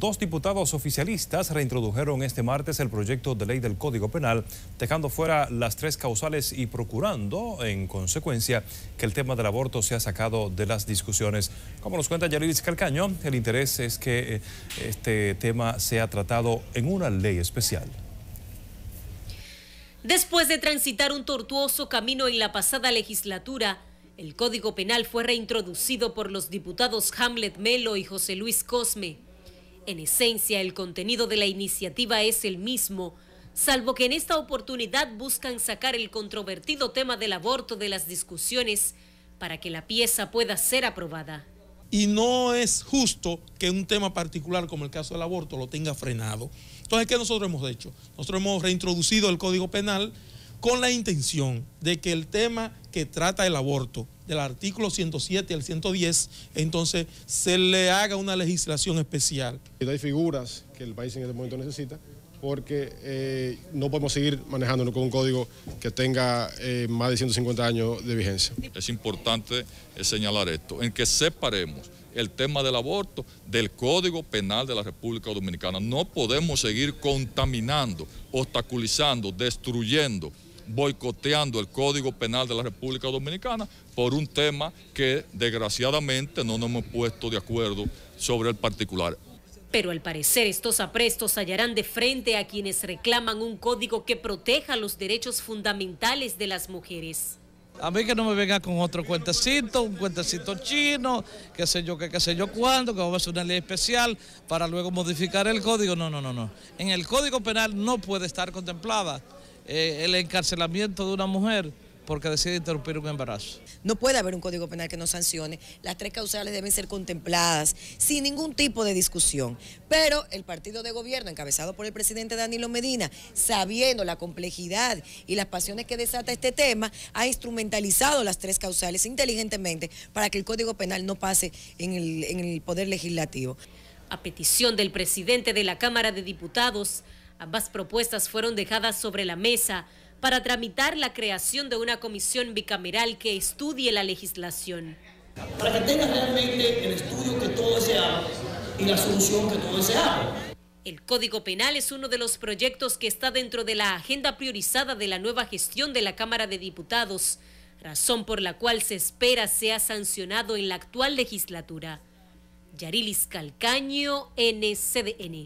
Dos diputados oficialistas reintrodujeron este martes el proyecto de ley del Código Penal, dejando fuera las tres causales y procurando, en consecuencia, que el tema del aborto sea sacado de las discusiones. Como nos cuenta Yarilis Calcaño, el interés es que eh, este tema sea tratado en una ley especial. Después de transitar un tortuoso camino en la pasada legislatura, el Código Penal fue reintroducido por los diputados Hamlet Melo y José Luis Cosme. En esencia, el contenido de la iniciativa es el mismo, salvo que en esta oportunidad buscan sacar el controvertido tema del aborto de las discusiones para que la pieza pueda ser aprobada. Y no es justo que un tema particular como el caso del aborto lo tenga frenado. Entonces, ¿qué nosotros hemos hecho? Nosotros hemos reintroducido el Código Penal con la intención de que el tema que trata el aborto del artículo 107 al 110, entonces se le haga una legislación especial. Hay figuras que el país en este momento necesita porque eh, no podemos seguir manejándonos con un código que tenga eh, más de 150 años de vigencia. Es importante eh, señalar esto, en que separemos el tema del aborto del Código Penal de la República Dominicana. No podemos seguir contaminando, obstaculizando, destruyendo boicoteando el Código Penal de la República Dominicana por un tema que desgraciadamente no nos hemos puesto de acuerdo sobre el particular. Pero al parecer estos aprestos hallarán de frente a quienes reclaman un código que proteja los derechos fundamentales de las mujeres. A mí que no me venga con otro cuentecito, un cuentecito chino, qué sé yo, qué, qué sé yo cuándo, que vamos a hacer una ley especial para luego modificar el código. No, no, no, no. En el Código Penal no puede estar contemplada eh, el encarcelamiento de una mujer porque decide interrumpir un embarazo. No puede haber un código penal que no sancione. Las tres causales deben ser contempladas sin ningún tipo de discusión. Pero el partido de gobierno, encabezado por el presidente Danilo Medina, sabiendo la complejidad y las pasiones que desata este tema, ha instrumentalizado las tres causales inteligentemente para que el código penal no pase en el, en el poder legislativo. A petición del presidente de la Cámara de Diputados, Ambas propuestas fueron dejadas sobre la mesa para tramitar la creación de una comisión bicameral que estudie la legislación. Para que tenga realmente el estudio que todos deseamos y la solución que todos deseamos. El Código Penal es uno de los proyectos que está dentro de la agenda priorizada de la nueva gestión de la Cámara de Diputados, razón por la cual se espera sea sancionado en la actual legislatura. Yarilis Calcaño, NCDN.